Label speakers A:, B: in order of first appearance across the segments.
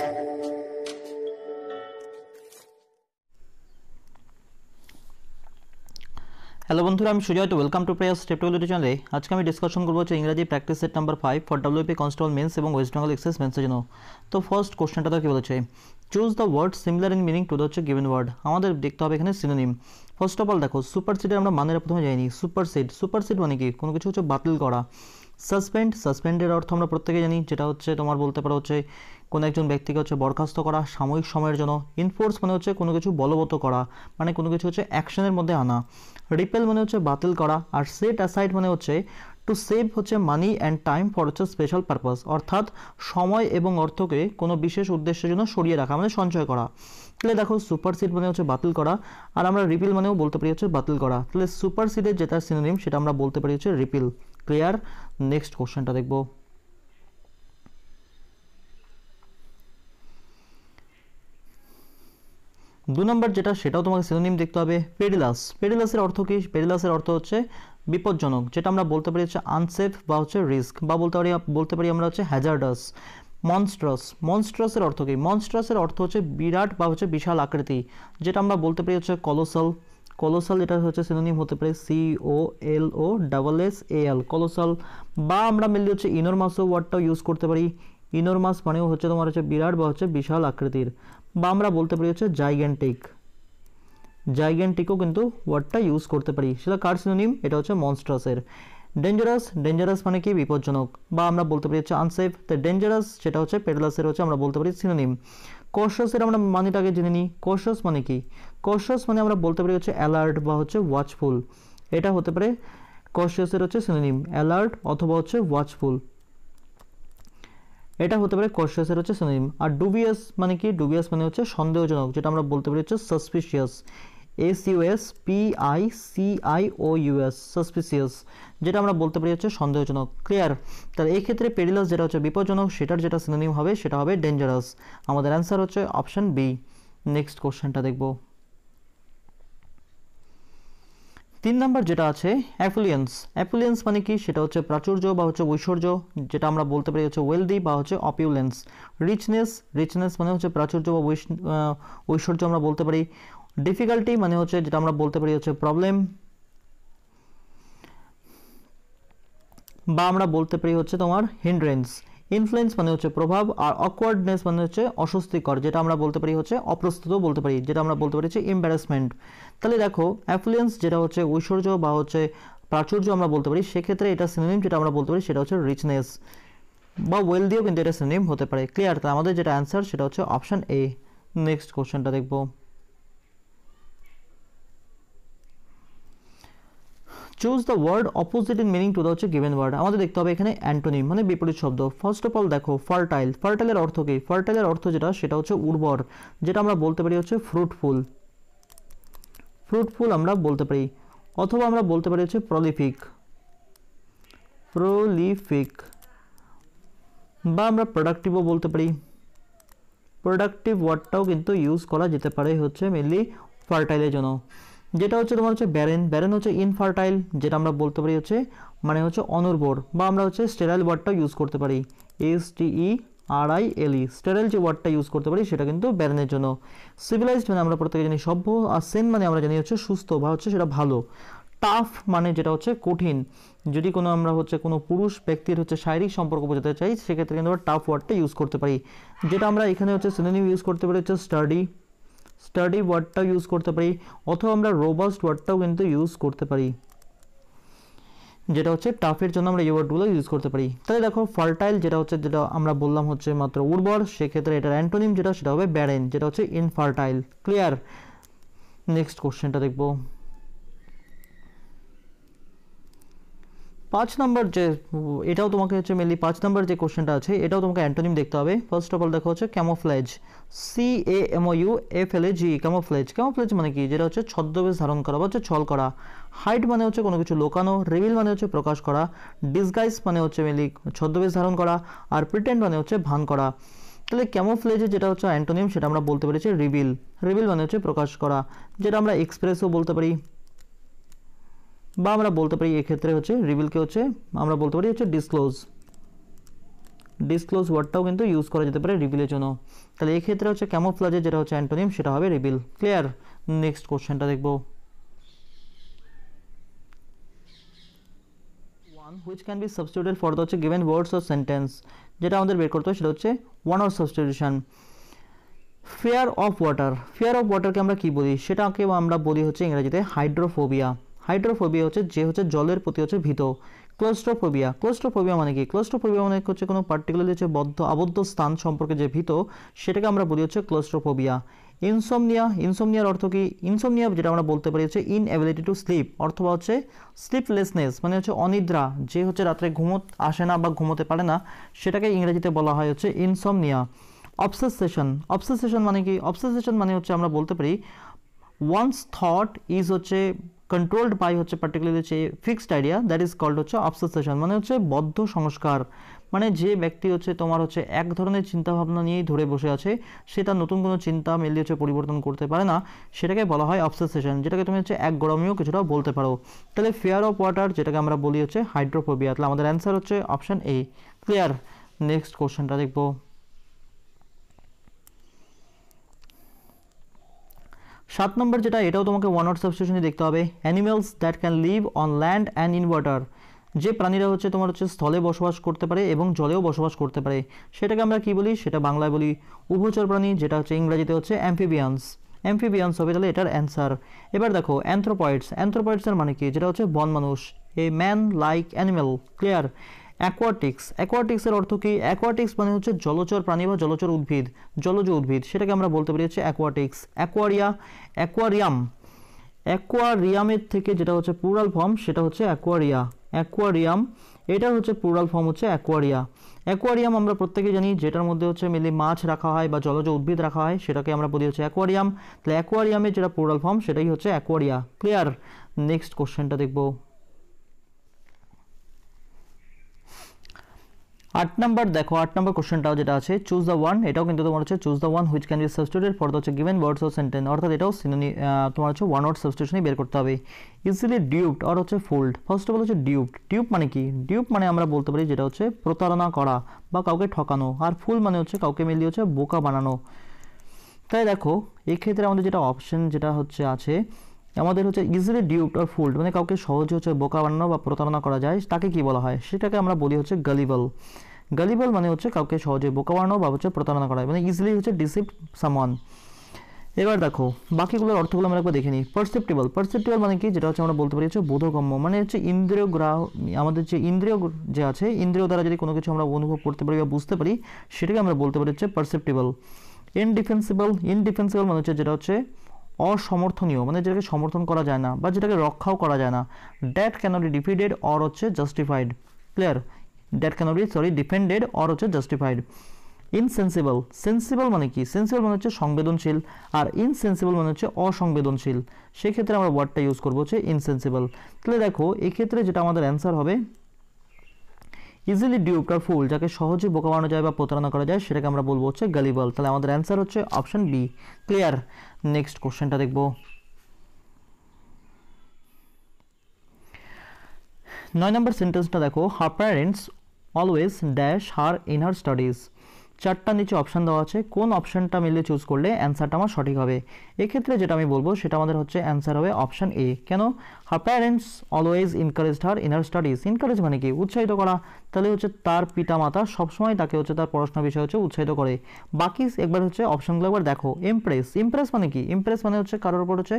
A: hello বন্ধুরা আমি Sujoy welcome to prayer step twelve চ্যানেলে আজকে আমি ডিসকাশন করবো হচ্ছে ইংরাজি practice set number five for WP constable mains এবং ওয়েস্ট বেঙ্গল এক্সেস মেন্সের জন্য তো ফার্স্ট কোশ্চেনটা তো কী বলেছে choose the word similar in meaning to the হচ্ছে গিভেন ওয়ার্ড আমাদের দেখতে হবে এখানে সিনোনিম ফার্স্ট অফ অল দেখো সুপার সিটের আমরা মানের প্রথমে যাইনি সুপার সিট সুপার সিট মানে কি কোনো কিছু হচ্ছে বাতিল করা সাসপেন্ড সাসপেন্ডের অর্থ আমরা প্রত্যেকে জানি যেটা হচ্ছে তোমার বলতে পারো হচ্ছে কোনো একজন ব্যক্তিকে হচ্ছে বরখাস্ত করা সাময়িক সময়ের জন্য ইনফোর্স মানে হচ্ছে কোনো কিছু বলবৎ করা মানে কোনো কিছু হচ্ছে অ্যাকশনের মধ্যে আনা রিপেল মানে হচ্ছে বাতিল করা আর সেট অ্যাসাইড মানে হচ্ছে টু সেভ হচ্ছে মানি অ্যান্ড টাইম ফর হচ্ছে স্পেশাল পারপাস অর্থাৎ সময় এবং অর্থকে কোনো বিশেষ উদ্দেশ্যের জন্য সরিয়ে রাখা মানে সঞ্চয় করা তাহলে দেখো সুপার সিট মানে হচ্ছে বাতিল করা আর আমরা রিপিল মানেও বলতে পারি হচ্ছে বাতিল করা তাহলে সুপার সিটের যেটা সিনোনিম সেটা আমরা বলতে পারি হচ্ছে রিপিল ক্লিয়ার নেক্সট কোশ্চেনটা দেখব দু নম্বর যেটা সেটাও তোমাকে সিনোনিম দেখতে হবে পেডিলাস পেডিলাসের অর্থ কি পেডিলাসের অর্থ হচ্ছে বিপজ্জনক যেটা আমরা বলতে পারি হচ্ছে আনসেফ বা হচ্ছে রিস্ক বা বলতে পারি বলতে পারি আমরা হচ্ছে হ্যাজার্ডাস মনস্ট্রাস মনস্ট্রাসের অর্থ কি মনস্ট্রাসের অর্থ হচ্ছে বিরাট বা হচ্ছে বিশাল আকৃতি যেটা আমরা বলতে পারি হচ্ছে কলোসাল কলোসাল এটা হচ্ছে সিনোনিম হতে পারে C O L O double S A L colossal বা আমরা মেনলি হচ্ছে ইনরমাসও ওয়ার্ডটাও ইউজ করতে পারি ইনরমাস মানেও হচ্ছে তোমার হচ্ছে বিরাট বা হচ্ছে বিশাল আকৃতির বা আমরা বলতে পারি হচ্ছে জাইগ্যান্টিক জাইগ্যান্টিকও কিন্তু ওয়ার্ডটা ইউজ করতে পারি সেটা কার সিনোনিম এটা হচ্ছে মনস্ট্রাসের ডেঞ্জারাস ডেঞ্জারাস মানে কি বিপজ্জনক বা আমরা বলতে পারি হচ্ছে আনসেফ তো ডেঞ্জারাস সেটা হচ্ছে পেডলাসের হচ্ছে আমরা বলতে পারি সিনোনিম কোর্সসের আমরা টাকে জেনে নিই কোর্সস মানে কি কোর্সস মানে আমরা বলতে পারি হচ্ছে অ্যালার্ট বা হচ্ছে ওয়াচফুল এটা হতে পারে কোর্সসের হচ্ছে সিনোনিম অ্যালার্ট অথবা হচ্ছে ওয়াচফুল এটা হতে পারে কোর্সিয়াসের হচ্ছে সিনোনিম আর ডুবিয়াস মানে কি ডুবিয়াস মানে হচ্ছে সন্দেহজনক যেটা আমরা বলতে পারি হচ্ছে suspicious S US PI CI O US suspicious যেটা আমরা বলতে পারি হচ্ছে সন্দেহজনক ক্লিয়ার তাহলে এই ক্ষেত্রে পেরিলাস যেটা হচ্ছে বিপজ্জনক সেটার যেটা সিনোনিম হবে সেটা হবে ডেঞ্জারাস আমাদের অ্যান্সার হচ্ছে অপশান বি নেক্সট কোশ্চেনটা দেখব তিন নম্বর যেটা আছে অ্যাফুলিয়েন্স অ্যাফুলিয়েন্স মানে কি সেটা হচ্ছে প্রাচুর্য বা হচ্ছে ঐশ্বর্য যেটা আমরা বলতে পারি হচ্ছে ওয়েলদি বা হচ্ছে অপিউলেন্স রিচনেস রিচনেস মানে হচ্ছে প্রাচুর্য বা ঐশ্বর্য আমরা বলতে পারি ডিফিকাল্টি মানে হচ্ছে যেটা আমরা বলতে পারি হচ্ছে প্রবলেম বা আমরা বলতে পারি হচ্ছে তোমার হিন্ড্রেন্স ইনফ্লুয়েন্স মানে হচ্ছে প্রভাব আর অকওয়ার্ডনেস মানে হচ্ছে অস্বস্তিকর যেটা আমরা বলতে পারি হচ্ছে অপ্রস্তুত বলতে পারি যেটা আমরা বলতে পারি হচ্ছে এম্বারাসমেন্ট তাহলে দেখো অ্যাফ্লুয়েন্স যেটা হচ্ছে ঐশ্বর্য বা হচ্ছে প্রাচুর্য আমরা বলতে পারি সেক্ষেত্রে এটা সিনোনিম যেটা আমরা বলতে পারি সেটা হচ্ছে রিচনেস বা ওয়েল দিয়েও কিন্তু এটা সিনোনিম হতে পারে ক্লিয়ার তাহলে আমাদের যেটা অ্যান্সার সেটা হচ্ছে অপশান এ নেক্সট কোশ্চেনটা দেখবো choose the word opposite in meaning to the হচ্ছে গিভেন ওয়ার্ড আমাদের দেখতে হবে এখানে অ্যান্টোনিম মানে বিপরীত শব্দ ফার্স্ট অফ অল দেখো ফার্টাইল ফার্টাইলের অর্থ কি ফার্টাইলের অর্থ যেটা সেটা হচ্ছে উর্বর যেটা আমরা বলতে পারি হচ্ছে ফ্রুটফুল ফ্রুটফুল আমরা বলতে পারি অথবা আমরা বলতে পারি হচ্ছে প্রলিফিক প্রলিফিক বা আমরা প্রোডাক্টিভও বলতে পারি প্রোডাক্টিভ ওয়ার্ডটাও কিন্তু ইউজ করা যেতে পারে হচ্ছে মেনলি ফার্টাইলের জন্য যেটা হচ্ছে তোমার হচ্ছে ব্যারেন ব্যারেন হচ্ছে ইনফার্টাইল যেটা আমরা বলতে পারি হচ্ছে মানে হচ্ছে অনুর্বর বা আমরা হচ্ছে স্টেরাইল ওয়ার্ডটা ইউজ করতে পারি S T E R I L E sterile যে ওয়ার্ডটা ইউজ করতে পারি সেটা কিন্তু ব্যারেনের জন্য সিভিলাইজড মানে আমরা প্রত্যেকে জানি সভ্য আর সেন মানে আমরা জানি হচ্ছে সুস্থ বা হচ্ছে সেটা ভালো টাফ মানে যেটা হচ্ছে কঠিন যদি কোনো আমরা হচ্ছে কোনো পুরুষ ব্যক্তির হচ্ছে শারীরিক সম্পর্ক বোঝাতে চাই সেক্ষেত্রে কিন্তু আমরা টাফ ওয়ার্ডটা ইউজ করতে পারি যেটা আমরা এখানে হচ্ছে সিনোনিম ইউজ করতে পারি হচ্ছে স্টাডি স্টাডি ওয়ার্ডটাও ইউজ করতে পারি অথবা আমরা রোবাস্ট ওয়ার্ডটাও কিন্তু ইউজ করতে পারি যেটা হচ্ছে টাফের জন্য আমরা এই ওয়ার্ডগুলো ইউজ করতে পারি তাহলে দেখো ফার্টাইল যেটা হচ্ছে যেটা আমরা বললাম হচ্ছে মাত্র উর্বর সেক্ষেত্রে এটার অ্যান্টোনিম যেটা সেটা হবে ব্যারেন যেটা হচ্ছে ইনফার্টাইল ক্লিয়ার নেক্সট কোশ্চেনটা দেখবো পাঁচ নম্বর যে এটাও তোমাকে হচ্ছে মেনলি পাঁচ নম্বর যে কোশ্চেনটা আছে এটাও তোমাকে অ্যান্টোনিম দেখতে হবে ফার্স্ট অফ অল দেখো হচ্ছে camouflage C A M O U F L A G camouflage camouflage মানে কি যেটা হচ্ছে ছদ্মবেশ ধারণ করা বা হচ্ছে ছল করা হাইট মানে হচ্ছে কোনো কিছু লোকানো রিভিল মানে হচ্ছে প্রকাশ করা ডিসগাইজ মানে হচ্ছে মেনলি ছদ্মবেশ ধারণ করা আর প্রিটেন্ড মানে হচ্ছে ভান করা তাহলে ক্যামোফ্লেজে যেটা হচ্ছে অ্যান্টোনিম সেটা আমরা বলতে পেরেছি রিভিল রিভিল মানে হচ্ছে প্রকাশ করা যেটা আমরা এক্সপ্রেসও বলতে পারি বা আমরা বলতে পারি এক্ষেত্রে হচ্ছে রিভিলকে হচ্ছে আমরা বলতে পারি হচ্ছে ডিসক্লোজ ডিসক্লোজ ওয়ার্ডটাও কিন্তু ইউজ করা যেতে পারে রিভিলের জন্য তাহলে এক্ষেত্রে হচ্ছে ক্যামোফ্লাজের যেটা হচ্ছে অ্যান্টোনিম সেটা হবে রিভিল ক্লিয়ার নেক্সট কোশ্চেনটা দেখব one which can be substituted for the হচ্ছে গিভেন ওয়ার্ডস অর সেন্টেন্স যেটা আমাদের বের করতে হবে সেটা হচ্ছে one or substitution fear of water fear of ওয়াটারকে আমরা কী বলি সেটাকে আমরা বলি হচ্ছে ইংরেজিতে হাইড্রোফোবিয়া হাইড্রোফোবিয়া হচ্ছে যে হচ্ছে জলের প্রতি হচ্ছে ভীত ক্লোস্ট্রোফোবিয়া ক্লোস্ট্রোফোবিয়া মানে কি ক্লোস্ট্রোফোবিয়া মানে হচ্ছে কোনো পার্টিকুলারলি হচ্ছে বদ্ধ আবদ্ধ স্থান সম্পর্কে যে ভীত সেটাকে আমরা বলি হচ্ছে ক্লোস্ট্রোফোবিয়া ইনসোমনিয়া ইনসোমনিয়ার অর্থ কি ইনসোমনিয়া যেটা আমরা বলতে পারি হচ্ছে ইনএবিলিটি টু স্লিপ অথবা হচ্ছে স্লিপলেসনেস মানে হচ্ছে অনিদ্রা যে হচ্ছে রাত্রে ঘুমোত আসে না বা ঘুমোতে পারে না সেটাকে ইংরেজিতে বলা হয় হচ্ছে ইনসোমনিয়া অবসেসেশন অবসেসেশন মানে কি অবসেসেশন মানে হচ্ছে আমরা বলতে পারি ওয়ান্স থট ইজ হচ্ছে কন্ট্রোলড বাই হচ্ছে পার্টিকুলারলি হচ্ছে fixed idea that is called হচ্ছে অবসেসেশন মানে হচ্ছে বদ্ধ সংস্কার মানে যে ব্যক্তি হচ্ছে তোমার হচ্ছে এক ধরনের চিন্তাভাবনা নিয়েই ধরে বসে আছে সে তার নতুন কোনো চিন্তা মেনলি হচ্ছে পরিবর্তন করতে পারে না সেটাকে বলা হয় অবসেসেশন যেটাকে তুমি হচ্ছে এক গরমেও কিছুটা বলতে পারো তাহলে ফেয়ার অফ ওয়াটার যেটাকে আমরা বলি হচ্ছে হাইড্রোফোবিয়া তাহলে আমাদের অ্যান্সার হচ্ছে অপশান এ ক্লিয়ার নেক্সট কোশ্চেনটা দেখবো সাত নম্বর যেটা এটাও তোমাকে ওয়ান আউট সাবস্টিটিউশনে দেখতে হবে animals that can live on land and in water যে প্রাণীরা হচ্ছে তোমার হচ্ছে স্থলে বসবাস করতে পারে এবং জলেও বসবাস করতে পারে সেটাকে আমরা কি বলি সেটা বাংলায় বলি উভচর প্রাণী যেটা হচ্ছে ইংরাজিতে হচ্ছে অ্যাম্ফিবিয়ান্স অ্যাম্ফিবিয়ান্স হবে তাহলে এটার অ্যান্সার এবার দেখো অ্যান্থ্রোপয়েডস অ্যান্থ্রোপয়েডসের মানে কি যেটা হচ্ছে বন মানুষ a man like animal clear aquatics অ্যাকোয়াটিক্সের অর্থ কি অ্যাকোয়াটিক্স মানে হচ্ছে জলচর প্রাণী বা জলচর উদ্ভিদ জলজ উদ্ভিদ সেটাকে আমরা বলতে পারি হচ্ছে অ্যাকোয়াটিক্স অ্যাকোয়ারিয়া অ্যাকোয়ারিয়াম অ্যাকোয়ারিয়ামের থেকে যেটা হচ্ছে প্লুরাল ফর্ম সেটা হচ্ছে অ্যাকোয়ারিয়া অ্যাকোয়ারিয়াম এটা হচ্ছে প্লুরাল ফর্ম হচ্ছে অ্যাকোয়ারিয়া অ্যাকোয়ারিয়াম আমরা প্রত্যেকে জানি যেটার মধ্যে হচ্ছে মেনলি মাছ রাখা হয় বা জলজ উদ্ভিদ রাখা হয় সেটাকে আমরা বলি হচ্ছে অ্যাকোয়ারিয়াম তাহলে অ্যাকোয়ারিয়ামের যেটা প্লুরাল ফর্ম সেটাই হচ্ছে অ্যাকোয়ারিয়া ক্লিয়ার নেক্সট কোশ্চেনটা দেখবো আট নাম্বার দেখো আট নাম্বার কোশ্চেনটাও যেটা আছে চুজ দ্য ওয়ান এটাও কিন্তু তোমার হচ্ছে choose the one which can be substituted for হচ্ছে গিভেন ওয়ার্ডস অফ সেন্টেন্স অর্থাৎ এটাও সিনোনি তোমার হচ্ছে ওয়ান ওয়ার্ড সাবস্টিটিউশনই বের করতে হবে ইজিলি ডিউপড আর হচ্ছে ফোল্ড ফার্স্ট অফ অল হচ্ছে ডিউপড ডিউপ মানে কি ডিউপ মানে আমরা বলতে পারি যেটা হচ্ছে প্রতারণা করা বা কাউকে ঠকানো আর ফুল মানে হচ্ছে কাউকে মিলিয়ে হচ্ছে বোকা বানানো তাই দেখো এক্ষেত্রে আমাদের যেটা অপশন যেটা হচ্ছে আছে আমাদের হচ্ছে ইজিলি ডিউট অর ফুল্ড মানে কাউকে সহজে হচ্ছে বোকা বানানো বা প্রতারণা করা যায় তাকে কি বলা হয় সেটাকে আমরা বলি হচ্ছে গালিবল গালিবল মানে হচ্ছে কাউকে সহজে বোকা বানানো বা হচ্ছে প্রতারণা করা মানে ইজিলি হচ্ছে ডিসিভ সামান এবার দেখো বাকিগুলোর অর্থগুলো আমরা একবার দেখে নিই পারসেপ্টেবল পারসেপ্টেবল মানে কি যেটা হচ্ছে আমরা বলতে পারি হচ্ছে বোধগম্য মানে হচ্ছে ইন্দ্রিয় গ্রাহ আমাদের যে ইন্দ্রিয় যে আছে ইন্দ্রিয় দ্বারা যদি কোনো কিছু আমরা অনুভব করতে পারি বা বুঝতে পারি সেটাকে আমরা বলতে পারি হচ্ছে পারসেপ্টেবল ইনডিফেন্সিবল ইনডিফেন্সিবল মানে হচ্ছে যেটা হচ্ছে অসমর্থনীয় মানে যেটাকে সমর্থন করা যায় না বা যেটাকে রক্ষাও করা যায় না that can be defended or হচ্ছে justified clear that can be sorry defended or হচ্ছে জাস্টিফাইড ইনসেন্সিবল সেন্সিবল মানে কি সেন্সিবল মানে হচ্ছে সংবেদনশীল আর ইনসেন্সিবল মানে হচ্ছে অসংবেদনশীল সেক্ষেত্রে আমরা ওয়ার্ডটা ইউজ করবো হচ্ছে ইনসেন্সিবল তাহলে দেখো এক্ষেত্রে যেটা আমাদের অ্যান্সার হবে ইজিলি ডিউপটার ফুল যাকে সহজে বোকা বানানো যায় বা প্রতারণা করা যায় সেটাকে আমরা বলবো হচ্ছে গালিবল তাহলে আমাদের অ্যান্সার হচ্ছে অপশন বি ক্লিয়ার নেক্সট কোশ্চেনটা দেখবো নয় নম্বর সেন্টেন্সটা দেখো her parents always dash her in her studies চারটা নিচে অপশান দেওয়া আছে কোন অপশানটা মিলে চুজ করলে অ্যান্সারটা আমার সঠিক হবে এক্ষেত্রে যেটা আমি বলবো সেটা আমাদের হচ্ছে অ্যান্সার হবে অপশান এ কেন her parents always encourage her in her studies encourage মানে কি উৎসাহিত করা তাহলে হচ্ছে তার পিতামাতা সবসময় তাকে হচ্ছে তার পড়াশোনা বিষয়ে হচ্ছে উৎসাহিত করে বাকি একবার হচ্ছে অপশানগুলো একবার দেখো ইমপ্রেস ইমপ্রেস মানে কি ইমপ্রেস মানে হচ্ছে কারোর উপর হচ্ছে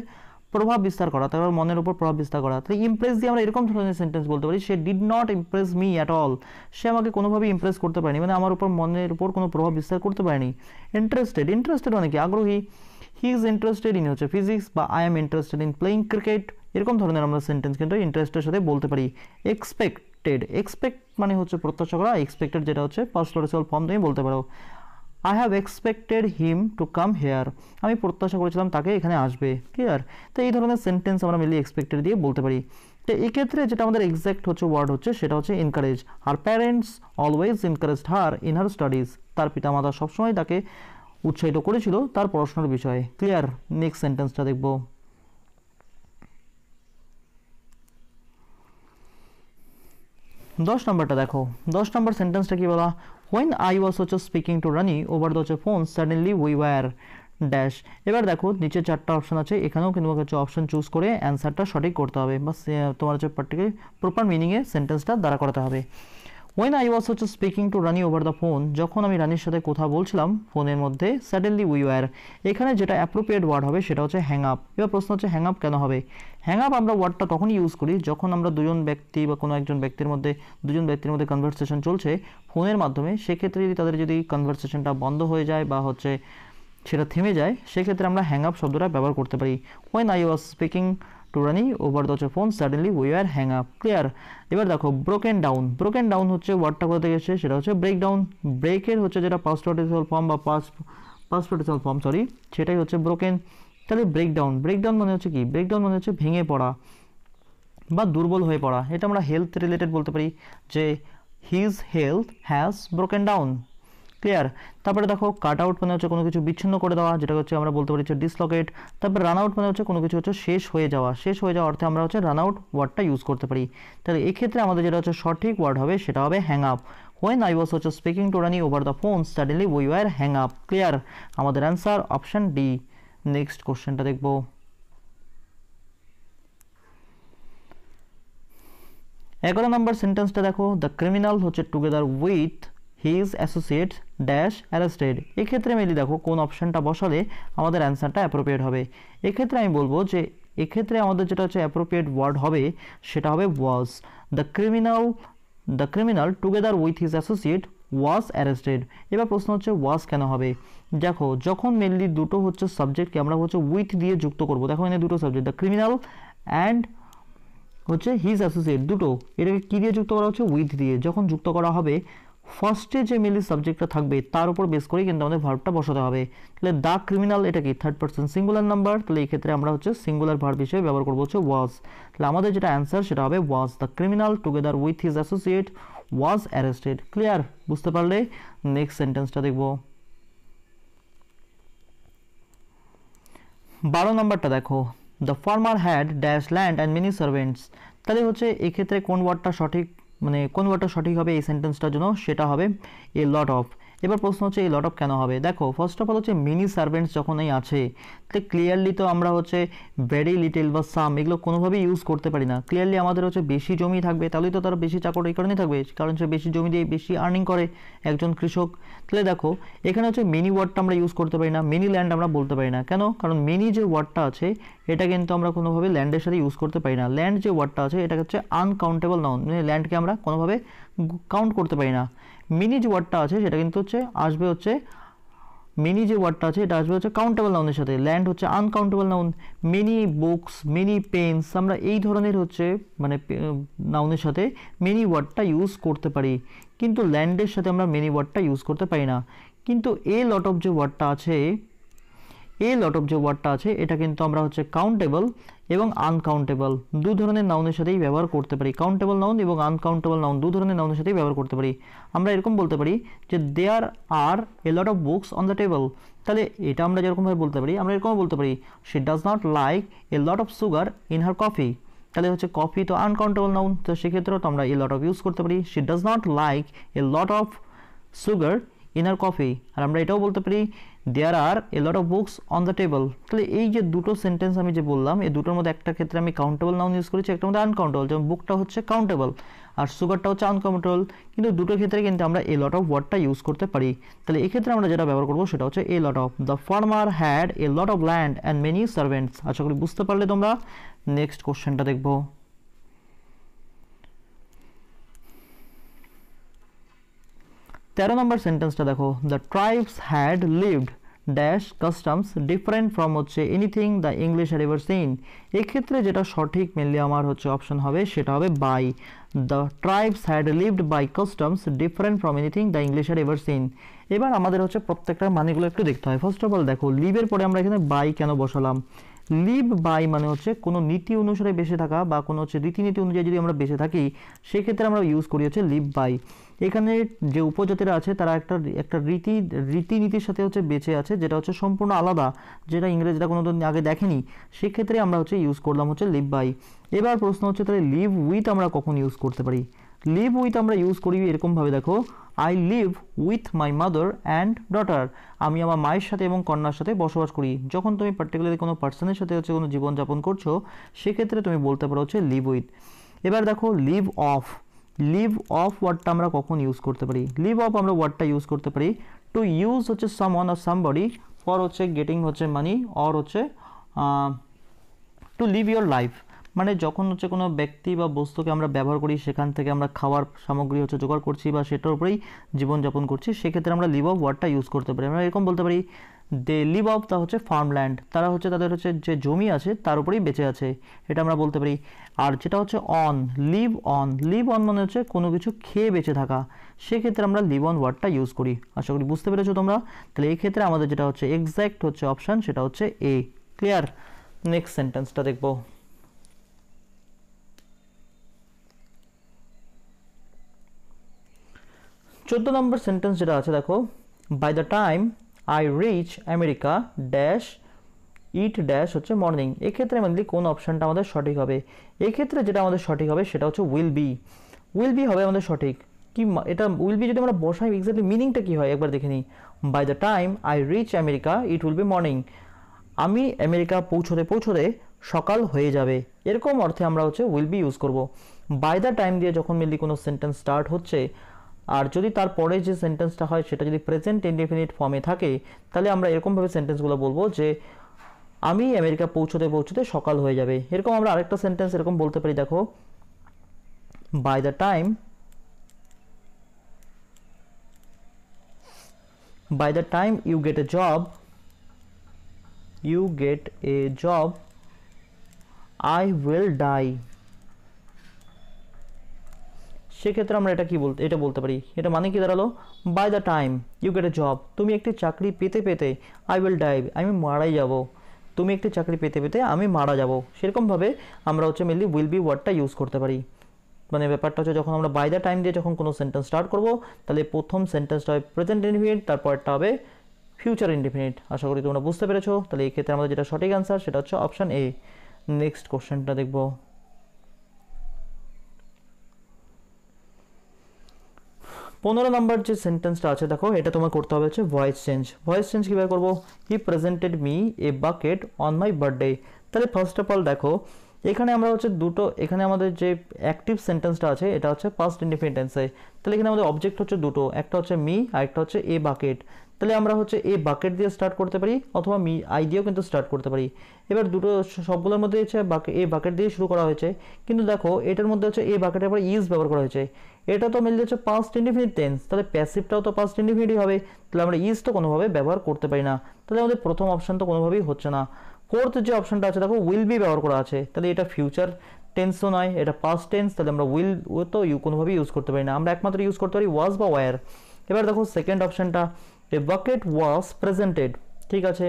A: প্রভাব বিস্তার করা তার মনের উপর প্রভাব বিস্তার করা তাহলে ইমপ্রেস দিয়ে আমরা এরকম ধরনের সেন্টেন্স বলতে পারি she did not impress me at all সে আমাকে কোনোভাবে ইমপ্রেস করতে পারেনি মানে আমার উপর মনের উপর কোনো প্রভাব বিস্তার করতে পারেনি ইন্টারেস্টেড ইন্টারেস্টেড অনেকে আগ্রহী হি ইজ ইন্টারেস্টেড ইন হচ্ছে ফিজিক্স বা I am interested in playing cricket এরকম ধরনের আমরা সেন্টেন্স কিন্তু ইন্টারেস্টের সাথে বলতে পারি এক্সপেক্টেড এক্সপেক্ট মানে হচ্ছে প্রত্যাশা করা এক্সপেক্টেড যেটা হচ্ছে পার্সোনাল ফর্ম তুমি বলতে পারো I have expected him to come here আমি প্রত্যাশা করেছিলাম তাকে এখানে আসবে ক্লিয়ার তো এই ধরনের সেন্টেন্স আমরা মিলিয়ে এক্সপেক্টেড দিয়ে বলতে পারি তো এক্ষেত্রে যেটা আমাদের এক্স্যাক্ট হচ্ছে ওয়ার্ড হচ্ছে সেটা হচ্ছে এনকারেজ আর parents always encouraged her in her studies তার পিতামাতা সবসময় তাকে উৎসাহিত করেছিল তার পড়াশোনার বিষয়ে ক্লিয়ার নেক্সট সেন্টেন্সটা দেখব দশ নম্বরটা দেখো দশ নম্বর সেন্টেন্সটা কি বলা when i was also speaking to rani over the phone suddenly we were dash এবার দেখো নিচে চারটা অপশন আছে এখানেও কিন্তু হচ্ছে অপশন চুজ করে অ্যান্সারটা সঠিক করতে হবে বা তোমার হচ্ছে পার্টিকুলার প্রপার মিনিংয়ে সেন্টেন্সটা দাঁড়া করাতে হবে ওয়েন আই ওয়াজ হচ্ছে speaking to Rani over the phone যখন আমি রানির সাথে কথা বলছিলাম ফোনের মধ্যে স্যাডেনলি উই ওয়ার এখানে যেটা অ্যাপ্রোপ্রিয়েট ওয়ার্ড হবে সেটা হচ্ছে হ্যাং আপ এবার প্রশ্ন হচ্ছে হ্যাং আপ কেন হবে হ্যাং আপ আমরা ওয়ার্ডটা তখনই ইউজ করি যখন আমরা দুজন ব্যক্তি বা কোনো একজন ব্যক্তির মধ্যে দুজন ব্যক্তির মধ্যে কনভারসেশন চলছে ফোনের মাধ্যমে সেক্ষেত্রে যদি তাদের যদি কনভারসেশনটা বন্ধ হয়ে যায় বা হচ্ছে সেটা থেমে যায় সেক্ষেত্রে আমরা হ্যাং আপ শব্দটা ব্যবহার করতে পারি when I was speaking to Rani over the phone suddenly we are hang up clear এবার দেখো ব্রোকেন ডাউন ব্রোকেন ডাউন হচ্ছে ওয়ার্ডটা কোথা থেকে এসেছে সেটা হচ্ছে ব্রেকডাউন ব্রেকের হচ্ছে যেটা পাস্ট প্রোটেশনাল ফর্ম বা pass past participle form sorry সেটাই হচ্ছে ব্রোকেন তাহলে ব্রেকডাউন ব্রেকডাউন মানে হচ্ছে কি ব্রেকডাউন মানে হচ্ছে ভেঙে পড়া বা দুর্বল হয়ে পড়া এটা আমরা হেলথ রিলেটেড বলতে পারি যে his health has broken down clear তারপরে দেখো কাট আউট মানে হচ্ছে কোনো কিছু বিচ্ছিন্ন করে দেওয়া যেটা হচ্ছে আমরা বলতে পারি হচ্ছে ডিসলকেট তারপরে রান আউট মানে হচ্ছে কোনো কিছু হচ্ছে শেষ হয়ে যাওয়া শেষ হয়ে যাওয়া অর্থে আমরা হচ্ছে রান আউট ওয়ার্ডটা ইউজ করতে পারি তাহলে এক্ষেত্রে আমাদের যেটা হচ্ছে সঠিক ওয়ার্ড হবে সেটা হবে hang up when I was হচ্ছে speaking to Rani over the phone suddenly we were hang up clear আমাদের অ্যান্সার অপশান ডি নেক্সট কোশ্চেনটা দেখবো এগারো নম্বর সেন্টেন্সটা দেখো দ্য ক্রিমিনাল হচ্ছে together with his associates dash arrested এক্ষেত্রে মেলি দেখো কোন অপশানটা বসালে আমাদের অ্যান্সারটা অ্যাপ্রোপ্রিয়েট হবে এক্ষেত্রে আমি বলবো যে এক্ষেত্রে আমাদের যেটা হচ্ছে অ্যাপ্রোপ্রিয়েট ওয়ার্ড হবে সেটা হবে was the criminal the criminal together with his associate was arrested এবার প্রশ্ন হচ্ছে ওয়াজ কেন হবে দেখো যখন মেনলি দুটো হচ্ছে সাবজেক্টকে আমরা হচ্ছে উইথ দিয়ে যুক্ত করবো দেখো এনে দুটো সাবজেক্ট দ্য ক্রিমিনাল অ্যান্ড হচ্ছে হিজ অ্যাসোসিয়েট দুটো এটাকে কী দিয়ে যুক্ত করা হচ্ছে উইথ দিয়ে যখন যুক্ত করা হবে ফার্স্টে যে মেলি সাবজেক্টটা থাকবে তার উপর বেস করে কিন্তু আমাদের ভার্বটা বসাতে হবে তাহলে দ্য ক্রিমিনাল এটা কি থার্ড পার্সন সিঙ্গুলার নাম্বার তাহলে এই ক্ষেত্রে আমরা হচ্ছে সিঙ্গুলার ভার্ব হিসেবে ব্যবহার করবো হচ্ছে ওয়াজ তাহলে আমাদের যেটা অ্যান্সার সেটা হবে was the criminal together with his associate was arrested clear বুঝতে পারলে নেক্সট সেন্টেন্সটা দেখব বারো নম্বরটা দেখো the farmer had dash land and many servants তাহলে হচ্ছে এক্ষেত্রে কোন ওয়ার্ডটা সঠিক মানে কোন ওয়ার্ডটা সঠিক হবে এই সেন্টেন্সটার জন্য সেটা হবে এ লট অফ এবার প্রশ্ন হচ্ছে এই লট অফ কেন হবে দেখো ফার্স্ট অফ অল হচ্ছে মিনি সার্ভেন্টস যখনই আছে তাহলে ক্লিয়ারলি তো আমরা হচ্ছে ভেরি লিটেল বা সাম এগুলো কোনোভাবেই ইউজ করতে পারি না ক্লিয়ারলি আমাদের হচ্ছে বেশি জমি থাকবে তাহলেই তো তারা বেশি চাকর এই কারণেই থাকবে কারণ সে বেশি জমি দিয়ে বেশি আর্নিং করে একজন কৃষক তাহলে দেখো এখানে হচ্ছে মিনি ওয়ার্ডটা আমরা ইউজ করতে পারি না মিনি ল্যান্ড আমরা বলতে পারি না কেন কারণ মিনি যে ওয়ার্ডটা আছে এটা কিন্তু আমরা কোনোভাবে ল্যান্ডের সাথে ইউজ করতে পারি না ল্যান্ড যে ওয়ার্ডটা আছে এটা হচ্ছে আনকাউন্টেবল নাউন মানে ল্যান্ডকে আমরা কোনোভাবে কাউন্ট করতে পারি না মিনি যে ওয়ার্ডটা আছে সেটা কিন্তু হচ্ছে আসবে হচ্ছে মিনি যে ওয়ার্ডটা আছে এটা আসবে হচ্ছে কাউন্টেবল নাউনের সাথে ল্যান্ড হচ্ছে uncountable noun many books many pens আমরা এই ধরনের হচ্ছে মানে নাউনের সাথে মিনি ওয়ার্ডটা ইউজ করতে পারি কিন্তু ল্যান্ডের সাথে আমরা মিনি ওয়ার্ডটা ইউজ করতে পারি না কিন্তু এ লট অফ যে ওয়ার্ডটা আছে এ লট অফ যে ওয়ার্ডটা আছে এটা কিন্তু আমরা হচ্ছে কাউন্টেবল এবং আনকাউন্টেবল দু ধরনের নাউনের সাথেই ব্যবহার করতে পারি কাউন্টেবল নাউন এবং আনকাউন্টেবল নাউন দু ধরনের নাউনের সাথেই ব্যবহার করতে পারি আমরা এরকম বলতে পারি যে there are a lot of books on the table তাহলে এটা আমরা যেরকমভাবে বলতে পারি আমরা এরকমও বলতে পারি she does not like a lot of sugar in her coffee তাহলে হচ্ছে কফি তো আনকাউন্টেবল নাউন তো সেক্ষেত্রেও তো আমরা এ লট অফ ইউজ করতে পারি she does not like a lot of sugar in her coffee আর আমরা এটাও বলতে পারি there are a lot of books on the table তাহলে এই যে দুটো সেন্টেন্স আমি যে বললাম এই দুটোর মধ্যে একটা ক্ষেত্রে আমি কাউন্টেবল নাউন ইউজ করেছি একটার মধ্যে আনকাউন্টেবল যেমন বুকটা হচ্ছে কাউন্টেবল আর সুগারটা হচ্ছে আনকাউন্টেবল কিন্তু দুটো ক্ষেত্রে কিন্তু আমরা এ লট অফ ওয়ার্ডটা ইউজ করতে পারি তাহলে এক্ষেত্রে আমরা যেটা ব্যবহার করবো সেটা হচ্ছে a lot of the farmer had a lot of land and many servants আশা করি বুঝতে পারলে তোমরা নেক্সট কোশ্চেনটা দেখবো তেরো নম্বর সেন্টেন্সটা দেখো the tribes had lived dash customs different from হচ্ছে anything the English had ever seen এক্ষেত্রে যেটা সঠিক মেনলি আমার হচ্ছে অপশন হবে সেটা হবে by the tribes had lived by customs different from anything the English had ever seen এবার আমাদের হচ্ছে প্রত্যেকটা মানেগুলো একটু দেখতে হয় ফার্স্ট অফ অল দেখো লিভের পরে আমরা এখানে বাই কেন বসালাম লিভ বাই মানে হচ্ছে কোনো নীতি অনুসারে বেঁচে থাকা বা কোনো হচ্ছে রীতিনীতি অনুযায়ী যদি আমরা বেঁচে থাকি সেক্ষেত্রে আমরা ইউজ করি হচ্ছে লিভ বাই এখানে যে উপজাতিরা আছে তারা একটা একটা রীতি রীতিনীতির সাথে হচ্ছে বেঁচে আছে যেটা হচ্ছে সম্পূর্ণ আলাদা যেটা ইংরেজরা কোনোদিন আগে দেখেনি সেক্ষেত্রে আমরা হচ্ছে ইউজ করলাম হচ্ছে লিভ বাই এবার প্রশ্ন হচ্ছে তাহলে লিভ উইথ আমরা কখন ইউজ করতে পারি লিভ উইথ আমরা ইউজ করি এরকমভাবে দেখো I live with my mother and daughter আমি আমার মায়ের সাথে এবং কন্যার সাথে বসবাস করি যখন তুমি পার্টিকুলারলি কোনো পার্সনের সাথে হচ্ছে কোনো জীবনযাপন করছো সেক্ষেত্রে তুমি বলতে পারো হচ্ছে লিভ উইথ এবার দেখো লিভ অফ লিভ অফ ওয়ার্ডটা আমরা কখন ইউজ করতে পারি লিভ অফ আমরা ওয়ার্ডটা ইউজ করতে পারি টু ইউজ হচ্ছে someone or somebody for হচ্ছে গেটিং হচ্ছে মানি অর হচ্ছে টু লিভ ইয়োর লাইফ মানে যখন হচ্ছে কোনো ব্যক্তি বা বস্তুকে আমরা ব্যবহার করি সেখান থেকে আমরা খাওয়ার সামগ্রী হচ্ছে জোগাড় করছি বা সেটার উপরেই জীবনযাপন করছি সেক্ষেত্রে আমরা লিভ অফ ওয়ার্ডটা ইউজ করতে পারি আমরা এরকম বলতে পারি দে লিভ অফ তা হচ্ছে ফার্মল্যান্ড তারা হচ্ছে তাদের হচ্ছে যে জমি আছে তার উপরেই বেঁচে আছে এটা আমরা বলতে পারি আর যেটা হচ্ছে on live on live on মানে হচ্ছে কোনো কিছু খেয়ে বেঁচে থাকা সেক্ষেত্রে আমরা লিভ অন ওয়ার্ডটা ইউজ করি আশা করি বুঝতে পেরেছো তোমরা তাহলে এই ক্ষেত্রে আমাদের যেটা হচ্ছে এক্স্যাক্ট হচ্ছে অপশান সেটা হচ্ছে এ ক্লিয়ার নেক্সট সেন্টেন্সটা দেখবো চোদ্দ নম্বর সেন্টেন্স যেটা আছে দেখো by the time I reach America dash it dash হচ্ছে মর্নিং এক্ষেত্রে মেনলি কোন অপশানটা আমাদের সঠিক হবে এক্ষেত্রে যেটা আমাদের সঠিক হবে সেটা হচ্ছে উইল বি উইল বি হবে আমাদের সঠিক কি এটা উইল বি যদি আমরা বসাই এক্স্যাক্টলি মিনিংটা কী হয় একবার দেখে নিই by the time I reach America it will be morning আমি আমেরিকা পৌঁছতে পৌঁছতে সকাল হয়ে যাবে এরকম অর্থে আমরা হচ্ছে উইল বি ইউজ করব বাই দ্য টাইম দিয়ে যখন মেনলি কোনো সেন্টেন্স স্টার্ট হচ্ছে আর যদি তারপরে যে সেন্টেন্সটা হয় সেটা যদি প্রেজেন্ট ইন্ডিফিনিট ফর্মে থাকে তাহলে আমরা এরকমভাবে সেন্টেন্সগুলো বলবো যে আমি আমেরিকা পৌঁছতে পৌঁছতে সকাল হয়ে যাবে এরকম আমরা আরেকটা সেন্টেন্স এরকম বলতে পারি দেখো by the time by the time you get a job you get a job I will die সেক্ষেত্রে আমরা এটা কি বলতে এটা বলতে পারি এটা মানে কি দাঁড়ালো by the time you get a job তুমি একটি চাকরি পেতে পেতে আই উইল ডাইভ আমি মারাই যাব তুমি একটি চাকরি পেতে পেতে আমি মারা যাব সেরকমভাবে আমরা হচ্ছে মেনলি উইল বি ওয়ার্ডটা ইউজ করতে পারি মানে ব্যাপারটা হচ্ছে যখন আমরা বাই দ্য টাইম দিয়ে যখন কোনো সেন্টেন্স স্টার্ট করব তাহলে প্রথম সেন্টেন্সটা হবে প্রেজেন্ট ইনডিফিনিট তারপরটা হবে ফিউচার ইনডিফিনিট আশা করি তোমরা বুঝতে পেরেছো তাহলে এই ক্ষেত্রে আমাদের যেটা সঠিক অ্যান্সার সেটা হচ্ছে অপশান এ নেক্সট কোশ্চেনটা দেখবো পনেরো নাম্বার যে সেন্টেন্সটা আছে দেখো এটা তোমার করতে হবে হচ্ছে ভয়েস চেঞ্জ ভয়েস চেঞ্জ কীভাবে করবো he presented me a bucket on my birthday তাহলে ফার্স্ট অফ অল দেখো এখানে আমরা হচ্ছে দুটো এখানে আমাদের যে অ্যাক্টিভ সেন্টেন্সটা আছে এটা হচ্ছে ফার্স্ট ইন্ডিপেন্ডেন্সে তাহলে এখানে আমাদের অবজেক্ট হচ্ছে দুটো একটা হচ্ছে মি আর একটা হচ্ছে এ বাকেট তাহলে আমরা হচ্ছে এ বাকেট দিয়ে স্টার্ট করতে পারি অথবা মি আই দিয়েও কিন্তু স্টার্ট করতে পারি এবার দুটো সবগুলোর মধ্যে হচ্ছে বাকে এ বাকেট দিয়ে শুরু করা হয়েছে কিন্তু দেখো এটার মধ্যে হচ্ছে এ বাকেটের পরে ইজ ব্যবহার করা হয়েছে এটা তো মিল যাচ্ছে পাস্ট ইন্ডিফিনিট টেন্স তাহলে প্যাসিভটাও তো পাস্ট ইন্ডিফিনিটই হবে তাহলে আমরা ইজ তো কোনোভাবে ব্যবহার করতে পারি না তাহলে আমাদের প্রথম অপশান তো কোনোভাবেই হচ্ছে না ফোর্থ যে অপশানটা আছে দেখো উইল বি ব্যবহার করা আছে তাহলে এটা ফিউচার টেন্সও নয় এটা পাস্ট টেন্স তাহলে আমরা উইল ও তো ইউ কোনোভাবেই ইউজ করতে পারি না আমরা একমাত্র ইউজ করতে পারি ওয়াজ বা ওয়ার এবার দেখো সেকেন্ড অপশানটা এ বাকেট ওয়াজ প্রেজেন্টেড ঠিক আছে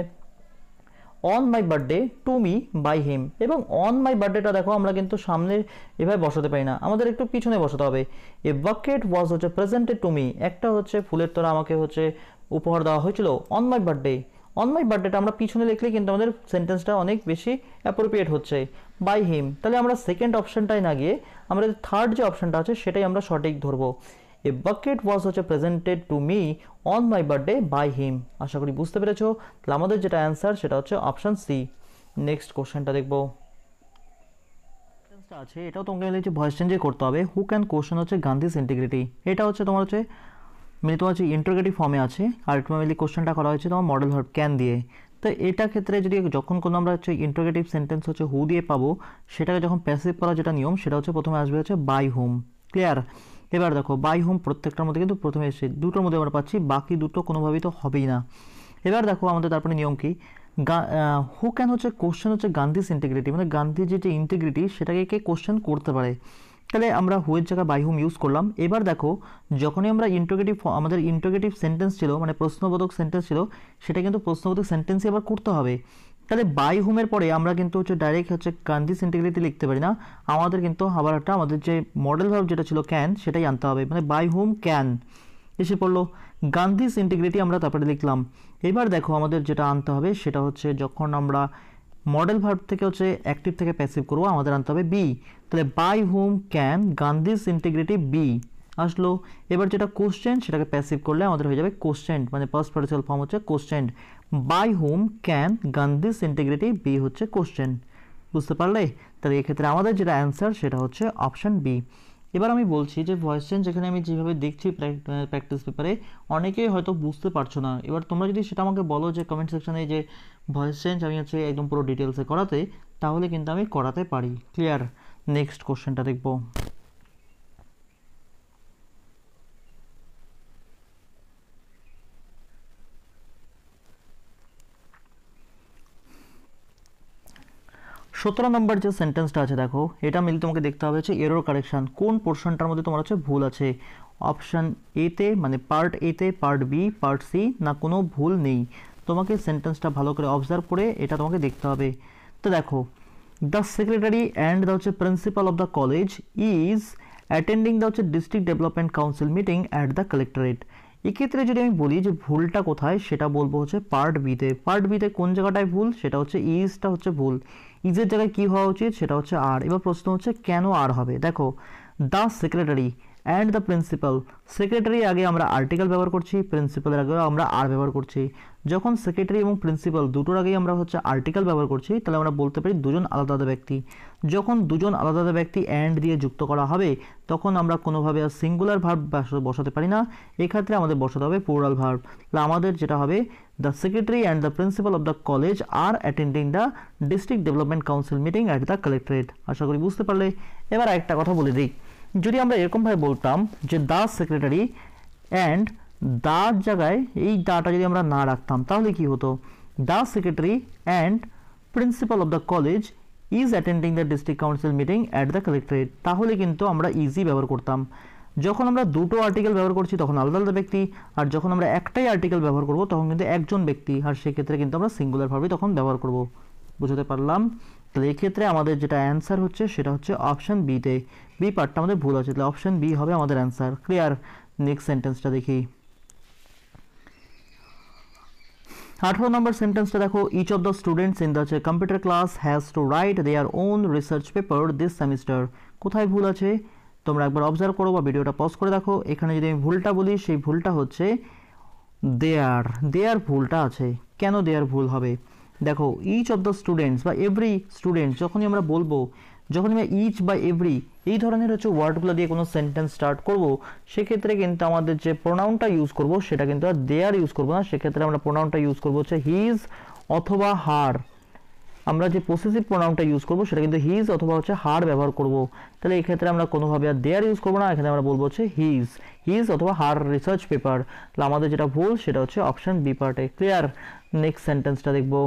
A: on my birthday to me by him এবং অন মাই বার্থডেটা দেখো আমরা কিন্তু সামনে এভাবে বসাতে পারি না আমাদের একটু পিছনে বসাতে হবে এ বাকেট ওয়াজ হচ্ছে প্রেজেন্টেড টু মি একটা হচ্ছে ফুলের তোরা আমাকে হচ্ছে উপহার দেওয়া হয়েছিল on my birthday on my বার্থডেটা আমরা পিছনে লিখলে কিন্তু আমাদের সেন্টেন্সটা অনেক বেশি অ্যাপ্রোপ্রিয়েট হচ্ছে বাই হিম তাহলে আমরা সেকেন্ড অপশানটাই না গিয়ে আমাদের থার্ড যে অপশানটা আছে সেটাই আমরা সঠিক ধরবো এ বাকেট ওয়াজ হচ্ছে presented to me on my birthday by him আশা করি বুঝতে পেরেছো তাহলে আমাদের যেটা অ্যান্সার সেটা হচ্ছে অপশান সি নেক্সট কোশ্চেনটা দেখবো আছে এটাও তোমাকে হচ্ছে ভয়েস চেঞ্জে করতে হবে হু ক্যান কোশ্চেন হচ্ছে গান্ধীস ইন্টিগ্রিটি এটা হচ্ছে তোমার হচ্ছে মানে তোমার হচ্ছে ইন্টারগেটিভ ফর্মে আছে আর আলটিমেটলি কোশ্চেনটা করা হয়েছে তোমার মডেল হার্ট ক্যান দিয়ে তো এটা ক্ষেত্রে যদি যখন কোনো আমরা হচ্ছে ইন্টারগেটিভ সেন্টেন্স হচ্ছে হু দিয়ে পাবো সেটাকে যখন প্যাসিভ করা যেটা নিয়ম সেটা হচ্ছে প্রথমে আসবে হচ্ছে বাই হোম ক্লিয়ার এবার দেখো বাই হোম প্রত্যেকটার মধ্যে কিন্তু প্রথমে এসে দুটোর মধ্যে আমরা পাচ্ছি বাকি দুটো কোনোভাবেই তো হবেই না এবার দেখো আমাদের তারপরে নিয়ম কি হু ক্যান হচ্ছে কোশ্চেন হচ্ছে গান্ধীজ ইন্টিগ্রিটি মানে গান্ধীর যে ইন্টিগ্রিটি সেটাকে কে কোশ্চেন করতে পারে তাহলে আমরা হুয়ের জায়গায় বাই হোম ইউজ করলাম এবার দেখো যখনই আমরা ইন্টোগেটিভ আমাদের ইন্টোগেটিভ সেন্টেন্স ছিল মানে প্রশ্নবোধক সেন্টেন্স ছিল সেটা কিন্তু প্রশ্নবোধক সেন্টেন্সই আবার করতে হবে তাহলে বাই হোমের পরে আমরা কিন্তু হচ্ছে ডাইরেক্ট হচ্ছে গান্ধী সেন্টিগ্রেটে লিখতে পারি না আমাদের কিন্তু আবার একটা আমাদের যে মডেল ভাব যেটা ছিল ক্যান সেটাই আনতে হবে মানে বাই হোম ক্যান এসে পড়লো গান্ধী সেন্টিগ্রেটি আমরা তারপরে লিখলাম এবার দেখো আমাদের যেটা আনতে হবে সেটা হচ্ছে যখন আমরা মডেল ভার্ব থেকে হচ্ছে অ্যাক্টিভ থেকে প্যাসিভ করবো আমাদের আনতে হবে বি তাহলে by whom can Gandhi's integrity be আসলো এবার যেটা কোশ্চেন সেটাকে প্যাসিভ করলে আমাদের হয়ে যাবে কোশ্চেন মানে পাস পার্টিসিয়াল ফর্ম হচ্ছে question by whom can Gandhi's integrity be হচ্ছে কোশ্চেন বুঝতে পারলে তাহলে এক্ষেত্রে আমাদের যেটা অ্যান্সার সেটা হচ্ছে অপশান বি এবার আমি বলছি যে ভয়েস চেঞ্জ এখানে আমি যেভাবে দেখছি প্র্যাকটিস পেপারে অনেকেই হয়তো বুঝতে পারছো না এবার তোমরা যদি সেটা আমাকে বলো যে কমেন্ট সেকশানে যে ভয়েস চেঞ্জ আমি হচ্ছে একদম পুরো ডিটেলসে করাতে তাহলে কিন্তু আমি করাতে পারি ক্লিয়ার নেক্সট কোশ্চেনটা দেখবো সতেরো নম্বর যে সেন্টেন্সটা আছে দেখো এটা মিলে তোমাকে দেখতে হবে হচ্ছে এরোর কারেকশান কোন পোর্শনটার মধ্যে তোমার হচ্ছে ভুল আছে অপশান এতে মানে পার্ট এতে পার্ট বি পার্ট সি না কোনো ভুল নেই তোমাকে সেন্টেন্সটা ভালো করে অবজার্ভ করে এটা তোমাকে দেখতে হবে তো দেখো দ্য সেক্রেটারি অ্যান্ড দ্য হচ্ছে principal of the college is attending the হচ্ছে district development council meeting at the collectorate এক্ষেত্রে যদি আমি বলি যে ভুলটা কোথায় সেটা বলবো হচ্ছে পার্ট বিতে পার্ট বিতে কোন জায়গাটায় ভুল সেটা হচ্ছে ইজটা হচ্ছে ভুল ইজের জায়গায় কী হওয়া উচিত সেটা হচ্ছে আর এবার প্রশ্ন হচ্ছে কেন আর হবে দেখো the secretary and the principal secretary আগে আমরা আর্টিকেল ব্যবহার করছি প্রিন্সিপালের আগেও আমরা আর ব্যবহার করছি যখন সেক্রেটারি এবং প্রিন্সিপাল দুটোর আগেই আমরা হচ্ছে আর্টিকেল ব্যবহার করছি তাহলে আমরা বলতে পারি দুজন আলাদা আলাদা ব্যক্তি যখন দুজন আলাদা আলাদা ব্যক্তি অ্যান্ড দিয়ে যুক্ত করা হবে তখন আমরা কোনোভাবে আর সিঙ্গুলার ভার্ব বসাতে পারি না এক্ষেত্রে আমাদের বসাতে হবে পুরাল ভার্ব তাহলে আমাদের যেটা হবে the secretary and the principal of the college are attending the district development council meeting at the collectorate আশা করি বুঝতে পারলে এবার একটা কথা বলে দিই যদি আমরা এরকমভাবে বলতাম যে দা সেক্রেটারি অ্যান্ড দার জায়গায় এই দাটা যদি আমরা না রাখতাম তাহলে কি হতো the secretary and principal of the college is attending the district council meeting at the collectorate তাহলে কিন্তু আমরা ইজি ব্যবহার করতাম যখন আমরা দুটো আর্টিকেল ব্যবহার করছি তখন আলাদা আলাদা ব্যক্তি আর যখন আমরা একটাই আর্টিকেল ব্যবহার করব তখন কিন্তু একজন ব্যক্তি আর সেক্ষেত্রে কিন্তু আমরা সিঙ্গুলার ভাবে তখন ব্যবহার করব বুঝতে পারলাম তাহলে এক্ষেত্রে আমাদের যেটা অ্যান্সার হচ্ছে সেটা হচ্ছে অপশান বিতে বি পার্টটা আমাদের ভুল আছে তাহলে অপশন বি হবে আমাদের অ্যান্সার ক্লিয়ার নেক্সট সেন্টেন্সটা দেখি আঠারো নম্বর সেন্টেন্সটা দেখো each of the students in the computer class has to write their own research paper this semester কোথায় ভুল আছে তোমরা একবার অবজার্ভ করো বা ভিডিওটা পজ করে দেখো এখানে যদি আমি ভুলটা বলি সেই ভুলটা হচ্ছে দেয়ার দেয়ার ভুলটা আছে কেন দেয়ার ভুল হবে দেখো ইচ অফ দ্য স্টুডেন্টস বা এভরি স্টুডেন্ট যখনই আমরা বলবো যখন আমি ইচ বা এভরি এই ধরনের হচ্ছে ওয়ার্ডগুলো দিয়ে কোনো সেন্টেন্স স্টার্ট করব সেক্ষেত্রে কিন্তু আমাদের যে প্রোনাউনটা ইউজ করব সেটা কিন্তু আর দেয়ার ইউজ করব না সেক্ষেত্রে আমরা প্রোনাউনটা ইউজ করবো হচ্ছে হিজ অথবা হার আমরা যে পসেসিভ প্রোনাউনটা ইউজ করব সেটা কিন্তু হিজ অথবা হচ্ছে হার ব্যবহার করব তাহলে এই ক্ষেত্রে আমরা কোনোভাবে আর দেয়ার ইউজ করব না এখানে আমরা বলবো হচ্ছে হিজ হিজ অথবা হার রিসার্চ পেপার তাহলে আমাদের যেটা ভুল সেটা হচ্ছে অপশন বি পার্টে ক্লিয়ার নেক্সট সেন্টেন্সটা দেখবো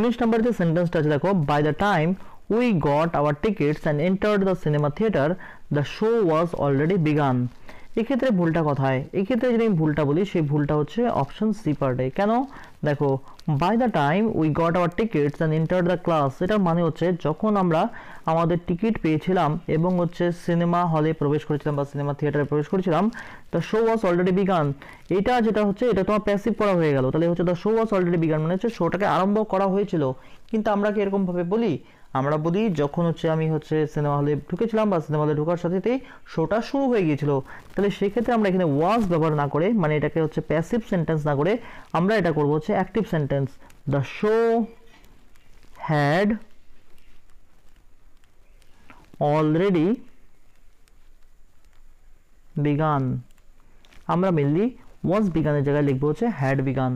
A: উনিশ নম্বর যে সেন্টেন্সটা আছে দেখো by the time we got our tickets and enter the cinema theatre the show was already begun এক্ষেত্রে ভুলটা কথায় এক্ষেত্রে যদি আমি ভুলটা বলি সেই ভুলটা হচ্ছে অপশন সি পার্টে কেন দেখো by the time we got our tickets and enter the class এটার মানে হচ্ছে যখন আমরা আমাদের টিকিট পেয়েছিলাম এবং হচ্ছে সিনেমা হলে প্রবেশ করেছিলাম বা সিনেমা থিয়েটারে প্রবেশ করেছিলাম the show was already begun এটা যেটা হচ্ছে এটা তোমার প্যাসিভ করা হয়ে গেল তাহলে হচ্ছে the show was already begun মানে হচ্ছে শোটাকে আরম্ভ করা হয়েছিল কিন্তু আমরা কি এরকমভাবে বলি আমরা বলি যখন হচ্ছে আমি হচ্ছে সিনেমা হলে ঢুকেছিলাম বা সিনেমা হলে ঢোকার সাথেই শোটা শুরু হয়ে গিয়েছিল তাহলে সেক্ষেত্রে আমরা এখানে ওয়াজ ব্যবহার না করে মানে এটাকে হচ্ছে প্যাসিভ সেন্টেন্স না করে আমরা এটা করব হচ্ছে active sentence the show had already begun আমরা মেনলি ওয়াজ বিগানের জায়গায় লিখবো হচ্ছে হ্যাড বিগান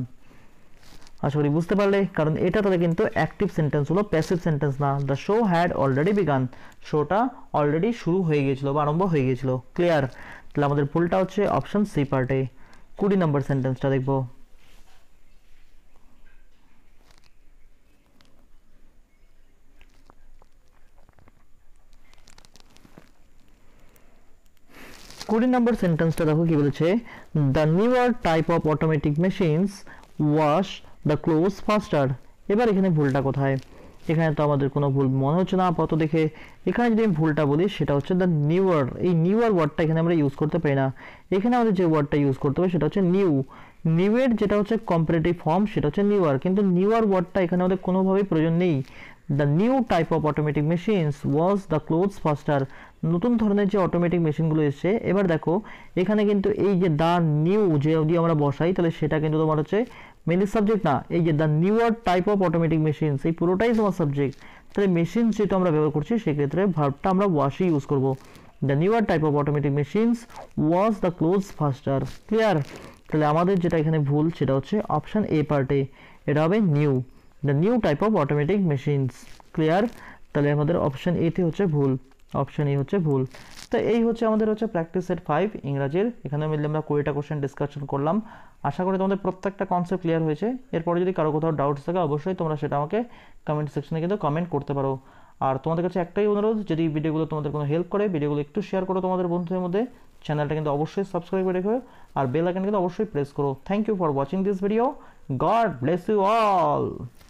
A: আশা করি বুঝতে পারলে কারণ এটা তাহলে কিন্তু অ্যাক্টিভ সেন্টেন্স হলো প্যাসিভ সেন্টেন্স না the show had already begun শোটা অলরেডি শুরু হয়ে গিয়েছিল বা আরম্ভ হয়ে গিয়েছিল ক্লিয়ার তাহলে আমাদের ফুলটা হচ্ছে অপশন সি পার্টে কুড়ি নম্বর সেন্টেন্সটা দেখব কুড়ি নম্বর সেন্টেন্সটা দেখো কি বলেছে the newer type of automatic machines wash the clothes faster এবার এখানে ভুলটা কোথায় এখানে তো আমাদের কোনো ভুল মনে হচ্ছে না আপাতত দেখে এখানে যদি আমি ভুলটা বলি সেটা হচ্ছে দ্য নিউয়ার এই নিউয়ার ওয়ার্ডটা এখানে আমরা ইউজ করতে পারি না এখানে আমাদের যে ওয়ার্ডটা ইউজ করতে হবে সেটা হচ্ছে নিউ নিউয়ের যেটা হচ্ছে কম্পারেটিভ ফর্ম সেটা হচ্ছে নিউয়ার কিন্তু নিউয়ার ওয়ার্ডটা এখানে আমাদের কোনোভাবেই প্রয়োজন নেই the new type of automatic machines wash the clothes faster নতুন ধরনের যে অটোমেটিক মেশিনগুলো এসছে এবার দেখো এখানে কিন্তু এই যে দ্য নিউ যে যদি আমরা বসাই তাহলে সেটা কিন্তু তোমার হচ্ছে মেনলি সাবজেক্ট না এই যে the newer type of automatic machine এই পুরোটাই তোমার সাবজেক্ট তাহলে মেশিন যেটা আমরা ব্যবহার করছি সেক্ষেত্রে ভার্বটা আমরা ওয়াশই ইউজ করব the newer type of automatic machines wash the clothes faster clear তাহলে আমাদের যেটা এখানে ভুল সেটা হচ্ছে অপশান এ পার্টে এটা হবে new the new type of automatic machines clear তাহলে আমাদের অপশান এতে হচ্ছে ভুল অপশন এই হচ্ছে ভুল তো এই হচ্ছে আমাদের হচ্ছে প্র্যাকটিস সেট ফাইভ ইংরাজির এখানে মিললে আমরা কুড়িটা কোশ্চেন ডিসকাশন করলাম আশা করি তোমাদের প্রত্যেকটা কনসেপ্ট ক্লিয়ার হয়েছে এরপরে যদি কারো কোথাও ডাউটস থাকে অবশ্যই তোমরা সেটা আমাকে কমেন্ট সেকশনে কিন্তু কমেন্ট করতে পারো আর তোমাদের কাছে একটাই অনুরোধ যদি ভিডিওগুলো তোমাদের কোনো হেল্প করে ভিডিওগুলো একটু শেয়ার করো তোমাদের বন্ধুদের মধ্যে চ্যানেলটা কিন্তু অবশ্যই সাবস্ক্রাইব করে রেখো আর বেল আইকন কিন্তু অবশ্যই প্রেস করো thank you for watching this video God bless you all